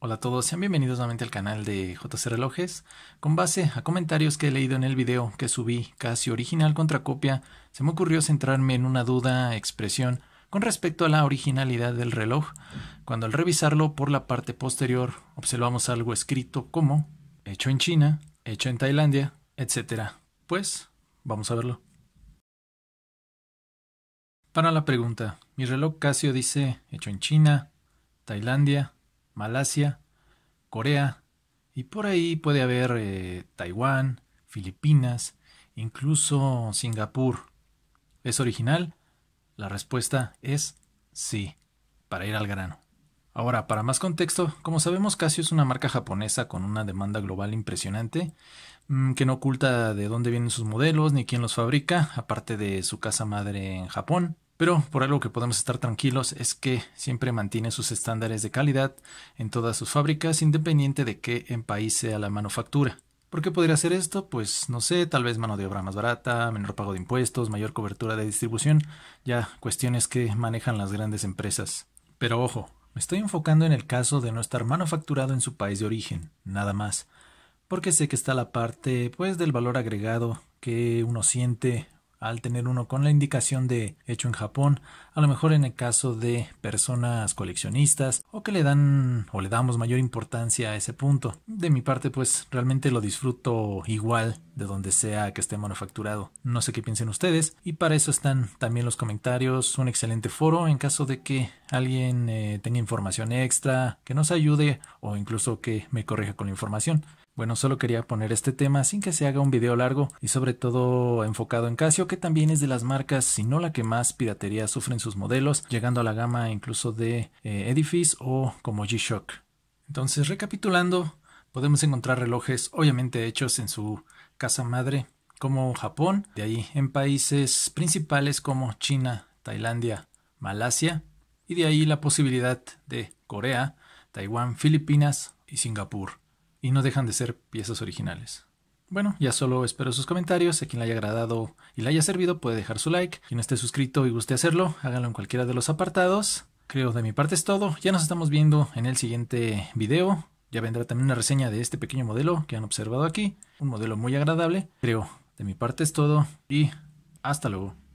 Hola a todos, sean bienvenidos nuevamente al canal de JC Relojes. Con base a comentarios que he leído en el video que subí casi original contra copia, se me ocurrió centrarme en una duda, expresión, con respecto a la originalidad del reloj, cuando al revisarlo por la parte posterior observamos algo escrito como hecho en China, hecho en Tailandia, etc. Pues, vamos a verlo. Para la pregunta, mi reloj Casio dice hecho en China, Tailandia, Malasia, Corea, y por ahí puede haber eh, Taiwán, Filipinas, incluso Singapur. ¿Es original? La respuesta es sí, para ir al grano. Ahora, para más contexto, como sabemos, Casio es una marca japonesa con una demanda global impresionante, mm, que no oculta de dónde vienen sus modelos ni quién los fabrica, aparte de su casa madre en Japón. Pero por algo que podemos estar tranquilos es que siempre mantiene sus estándares de calidad en todas sus fábricas, independiente de qué en país sea la manufactura. ¿Por qué podría hacer esto? Pues no sé, tal vez mano de obra más barata, menor pago de impuestos, mayor cobertura de distribución, ya cuestiones que manejan las grandes empresas. Pero ojo, me estoy enfocando en el caso de no estar manufacturado en su país de origen, nada más, porque sé que está la parte pues del valor agregado que uno siente al tener uno con la indicación de hecho en Japón, a lo mejor en el caso de personas coleccionistas o que le dan o le damos mayor importancia a ese punto. De mi parte pues realmente lo disfruto igual de donde sea que esté manufacturado. No sé qué piensen ustedes y para eso están también los comentarios, un excelente foro en caso de que alguien eh, tenga información extra que nos ayude o incluso que me corrija con la información. Bueno, solo quería poner este tema sin que se haga un video largo y sobre todo enfocado en Casio, que también es de las marcas, si no la que más piratería sufren sus modelos, llegando a la gama incluso de eh, Edifice o como G-Shock. Entonces, recapitulando, podemos encontrar relojes obviamente hechos en su casa madre, como Japón, de ahí en países principales como China, Tailandia, Malasia, y de ahí la posibilidad de Corea, Taiwán, Filipinas y Singapur y no dejan de ser piezas originales. Bueno, ya solo espero sus comentarios. A quien le haya agradado y le haya servido puede dejar su like. Quien esté suscrito y guste hacerlo, háganlo en cualquiera de los apartados. Creo de mi parte es todo. Ya nos estamos viendo en el siguiente video. Ya vendrá también una reseña de este pequeño modelo que han observado aquí. Un modelo muy agradable. Creo de mi parte es todo y hasta luego.